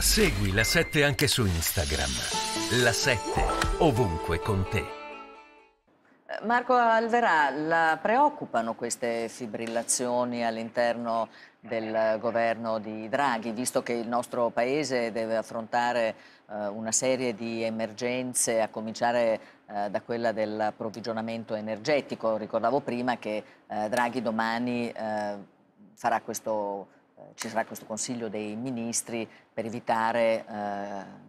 Segui la 7 anche su Instagram. La 7 ovunque con te. Marco Alverà, la preoccupano queste fibrillazioni all'interno del governo di Draghi, visto che il nostro Paese deve affrontare eh, una serie di emergenze, a cominciare eh, da quella dell'approvvigionamento energetico. Ricordavo prima che eh, Draghi domani eh, farà questo eh, ci sarà questo Consiglio dei Ministri per evitare, eh,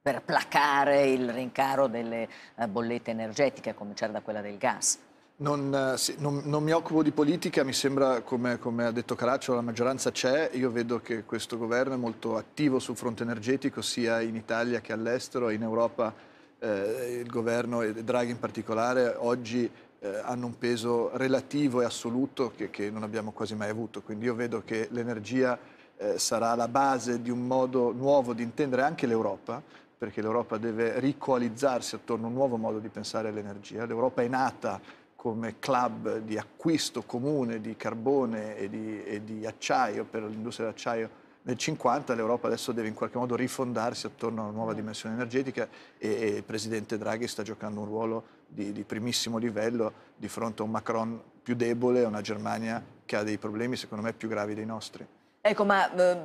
per placare il rincaro delle eh, bollette energetiche, a cominciare da quella del gas. Non, eh, non, non, mi occupo di politica, mi sembra, come, come, ha detto Caraccio, la maggioranza c'è. Io vedo che questo governo è molto attivo sul fronte energetico, sia in Italia che all'estero. In Europa eh, il governo, e Draghi in particolare, oggi eh, hanno un peso relativo e assoluto che, che, non abbiamo quasi mai avuto. Quindi io vedo che l'energia eh, sarà la base di un modo nuovo di intendere anche l'Europa, perché l'Europa deve ricoalizzarsi attorno a un nuovo modo di pensare all'energia. L'Europa è nata come club di acquisto comune di carbone e di, e di acciaio per l'industria dell'acciaio nel 50 l'Europa adesso deve in qualche modo rifondarsi attorno a una nuova mm. dimensione energetica e, e il presidente Draghi sta giocando un ruolo di, di, primissimo livello di fronte a un Macron più debole, a una Germania che ha dei problemi secondo me più gravi dei nostri. Ecco, ma eh,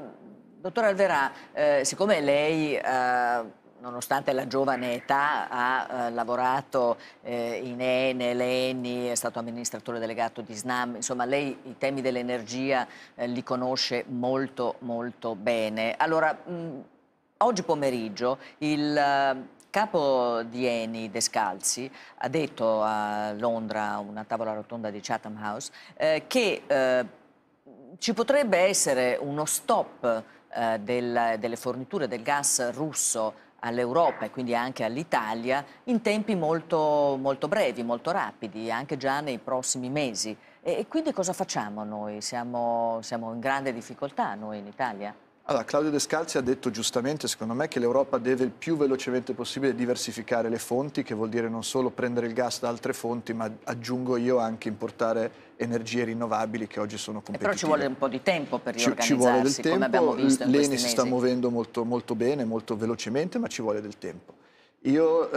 dottor Alverà, eh, siccome lei... Eh nonostante la giovane età, ha eh, lavorato eh, in Enel, Eni, è stato amministratore delegato di Snam. Insomma, lei i temi dell'energia eh, li conosce molto, molto bene. Allora, mh, oggi pomeriggio il eh, capo di Eni, Descalzi, ha detto a Londra, a una tavola rotonda di Chatham House, eh, che eh, ci potrebbe essere uno stop del, delle forniture del gas russo all'Europa e quindi anche all'Italia in tempi molto, molto brevi, molto rapidi, anche già nei prossimi mesi. E, quindi cosa facciamo noi? Siamo, siamo in grande difficoltà noi in Italia? Allora, Claudio Descalzi ha detto giustamente, secondo me, che l'Europa deve il più velocemente possibile diversificare le fonti, che vuol dire non solo prendere il gas da altre fonti, ma aggiungo io anche importare energie rinnovabili che oggi sono competitive. però ci vuole un po' di tempo per riorganizzarsi, ci, vuole del tempo, come abbiamo visto in L'ENI si sta muovendo molto, molto bene, molto velocemente, ma ci vuole del tempo. Io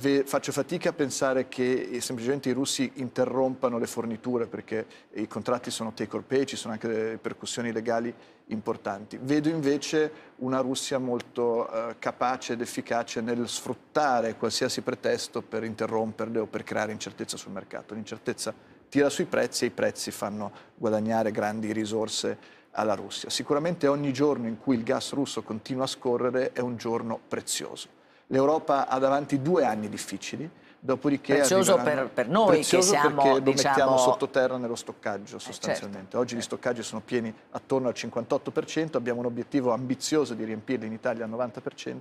eh, faccio fatica a pensare che eh, semplicemente i russi interrompano le forniture perché i contratti sono take or pay, ci sono anche delle percussioni legali importanti. Vedo invece una Russia molto eh, capace ed efficace nel sfruttare qualsiasi pretesto per interromperle o per creare incertezza sul mercato. L'incertezza tira sui prezzi e i prezzi fanno guadagnare grandi risorse alla Russia. Sicuramente ogni giorno in cui il gas russo continua a scorrere è un giorno prezioso L'Europa ha davanti due anni difficili, Dopodiché prezioso per, per, noi prezioso che siamo perché lo diciamo... mettiamo sottoterra nello stoccaggio sostanzialmente. Eh certo, Oggi certo. gli eh. stoccaggi sono pieni attorno al 58%, abbiamo un obiettivo ambizioso di riempirli in Italia al 90%.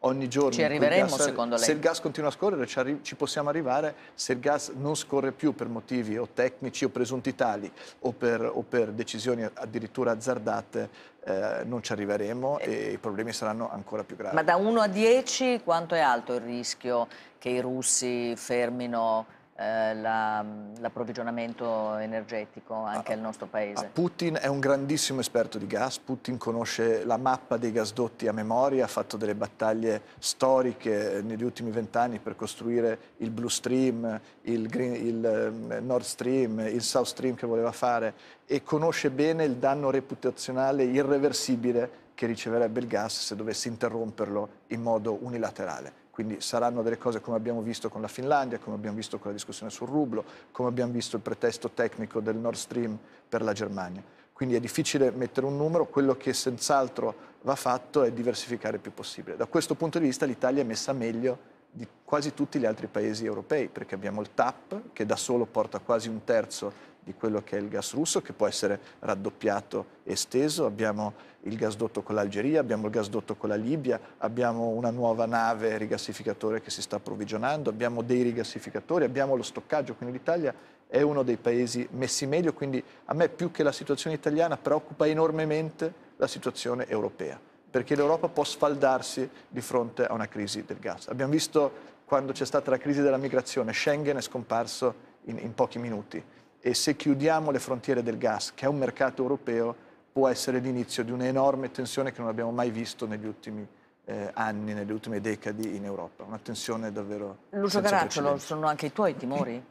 Ogni giorno ci arriveremo gas, secondo lei? Se il gas continua a scorrere ci, ci, possiamo arrivare, se il gas non scorre più per motivi o tecnici o presunti tali o per, o per decisioni addirittura azzardate eh, non ci arriveremo eh. e i problemi saranno ancora più gravi. Ma da 1 a 10 quanto è alto il rischio che i russi fermino eh, la, l'approvvigionamento energetico anche ah, al nostro paese. Ah, Putin è un grandissimo esperto di gas, Putin conosce la mappa dei gasdotti a memoria, ha fatto delle battaglie storiche eh, negli ultimi vent'anni per costruire il Blue Stream, il, Green, il ehm, Nord Stream, il South Stream che voleva fare e conosce bene il danno reputazionale irreversibile che riceverebbe il gas se dovesse interromperlo in modo unilaterale. Quindi saranno delle cose come abbiamo visto con la Finlandia, come abbiamo visto con la discussione sul rublo, come abbiamo visto il pretesto tecnico del Nord Stream per la Germania. Quindi è difficile mettere un numero, quello che senz'altro va fatto è diversificare il più possibile. Da questo punto di vista l'Italia è messa meglio di quasi tutti gli altri paesi europei, perché abbiamo il TAP che da solo porta quasi un terzo di quello che è il gas russo, che può essere raddoppiato e esteso, abbiamo il gasdotto con l'Algeria, abbiamo il gasdotto con la Libia, abbiamo una nuova nave rigassificatore che si sta approvvigionando, abbiamo dei rigassificatori, abbiamo lo stoccaggio, quindi l'Italia è uno dei paesi messi meglio, quindi a me più che la situazione italiana preoccupa enormemente la situazione europea perché l'Europa può sfaldarsi di fronte a una crisi del gas. Abbiamo visto quando c'è stata la crisi della migrazione, Schengen è scomparso in, in pochi minuti e se chiudiamo le frontiere del gas, che è un mercato europeo, può essere l'inizio di un'enorme tensione che non abbiamo mai visto negli ultimi eh, anni, nelle ultime decadi in Europa. Una tensione davvero... Lucio Caracciolo, sono anche i tuoi timori?